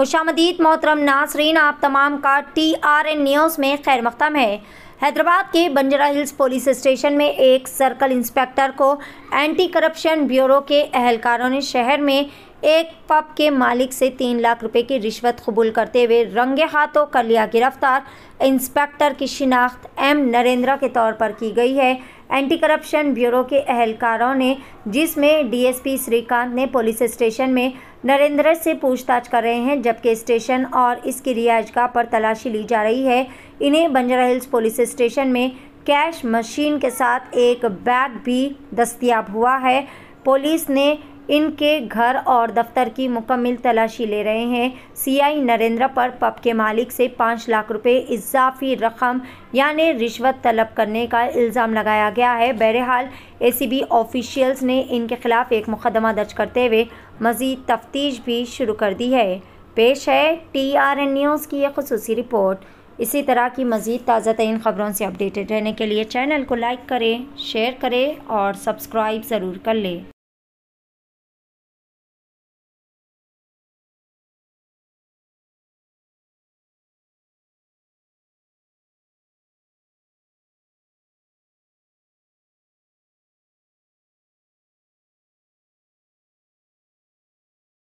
खुशामदीद मोहतरम नासरीन आप तमाम का टी आर एन न्यूज़ में खैर मकदम है हैदराबाद के बंजरा हिल्स पुलिस स्टेशन में एक सर्कल इंस्पेक्टर को एंटी करप्शन ब्यूरो के अहलकारों ने शहर में एक पब के मालिक से तीन लाख रुपए की रिश्वत कबूल करते हुए रंगे हाथों कर लिया गिरफ्तार इंस्पेक्टर की शिनाख्त एम नरेंद्रा के तौर पर की गई है एंटी करप्शन ब्यूरो के अहलकारों ने जिसमें डीएसपी श्रीकांत ने पुलिस स्टेशन में नरेंद्र से पूछताछ कर रहे हैं जबकि स्टेशन और इसकी रिहायशगाह पर तलाशी ली जा रही है इन्हें बंजरा हिल्स पुलिस स्टेशन में कैश मशीन के साथ एक बैग भी दस्तियाब हुआ है पुलिस ने इनके घर और दफ्तर की मुकम्मल तलाशी ले रहे हैं सीआई नरेंद्र पर पब के मालिक से पाँच लाख रुपए इजाफी रकम यानी रिश्वत तलब करने का इल्ज़ाम लगाया गया है बहरहाल एसीबी ऑफिशियल्स ने इनके खिलाफ एक मुकदमा दर्ज करते हुए मज़ीद तफ्तीश भी शुरू कर दी है पेश है टी आर एन न्यूज़ की एक खसूसी रिपोर्ट इसी तरह की मज़ीद ताज़ा तरीन ख़बरों से अपडेटेड रहने के लिए चैनल को लाइक करें शेयर करें और सब्सक्राइब ज़रूर कर लें